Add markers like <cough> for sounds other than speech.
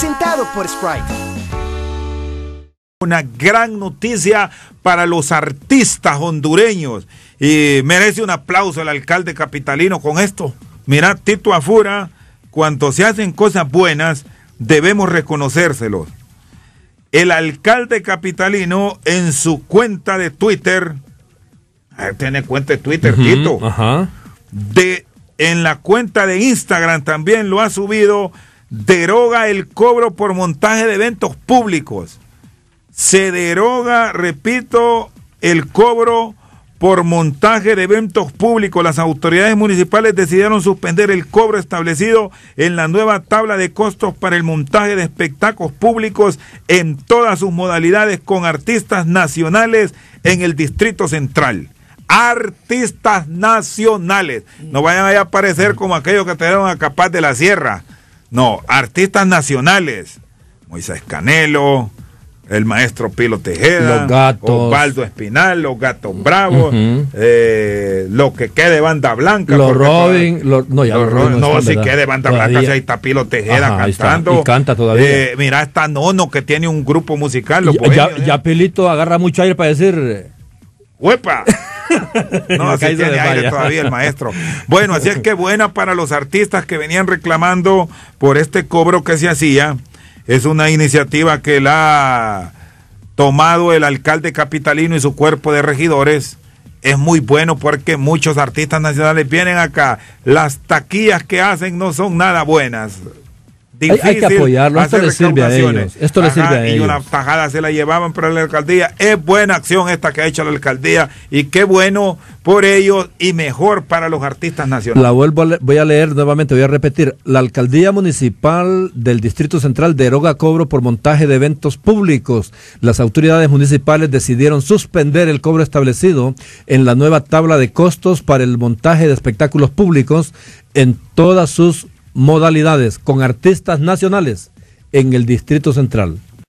presentado por Sprite. Una gran noticia para los artistas hondureños y merece un aplauso el alcalde capitalino con esto. Mira, Tito Afura, cuando se hacen cosas buenas, debemos reconocérselos. El alcalde capitalino en su cuenta de Twitter, tiene cuenta de Twitter, Tito, de en la cuenta de Instagram también lo ha subido deroga el cobro por montaje de eventos públicos. Se deroga, repito, el cobro por montaje de eventos públicos. Las autoridades municipales decidieron suspender el cobro establecido en la nueva tabla de costos para el montaje de espectáculos públicos en todas sus modalidades con artistas nacionales en el Distrito Central artistas nacionales. No vayan a aparecer como aquellos que trajeron a Capaz de la Sierra, no, artistas nacionales. Moisés Canelo, el maestro Pilo Tejeda, los gatos. Osvaldo Espinal, los gatos bravos, eh, lo que quede banda blanca. Los Robin, no, ya Robin. No, si quede banda blanca, ahí está Pilo Tejeda cantando. canta todavía. Eh, mira, está Nono que tiene un grupo musical. ya, eh. Pilito agarra mucho aire para decir. ¡Huepa! <laughs> <laughs> no, así tiene aire todavía el maestro. Bueno, así es que buena para los artistas que venían reclamando por este cobro que se hacía. Es una iniciativa que la ha tomado el alcalde capitalino y su cuerpo de regidores. Es muy bueno porque muchos artistas nacionales vienen acá. Las taquillas que hacen no son nada buenas. Hay, que apoyarlo, esto le sirve a ellos. Esto le sirve a ellos. Y una tajada se la llevaban para la alcaldía. Es buena acción esta que ha hecho la alcaldía y qué bueno por ellos y mejor para los artistas nacionales. La vuelvo voy a leer nuevamente, voy a repetir. La alcaldía municipal del Distrito Central deroga cobro por montaje de eventos públicos. Las autoridades municipales decidieron suspender el cobro establecido en la nueva tabla de costos para el montaje de espectáculos públicos en todas sus modalidades con artistas nacionales en el Distrito Central.